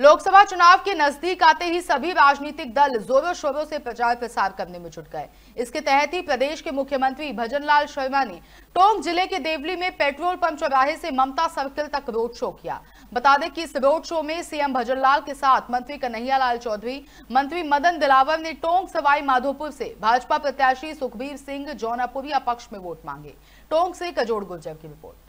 लोकसभा चुनाव के नजदीक आते ही सभी राजनीतिक दल जोरों शोरों से प्रचार प्रसार करने में जुट गए इसके तहत ही प्रदेश के मुख्यमंत्री भजनलाल शर्मा ने टोंक जिले के देवली में पेट्रोल पंप चौराहे से ममता सर्किल तक रोड शो किया बता दें कि इस रोड शो में सीएम भजनलाल के साथ मंत्री कन्हैया लाल चौधरी मंत्री मदन दिलावर ने टोंक सवाई माधोपुर से भाजपा प्रत्याशी सुखबीर सिंह जौनापुरिया पक्ष में वोट मांगे टोंक से कजोड़ गुर्जर की रिपोर्ट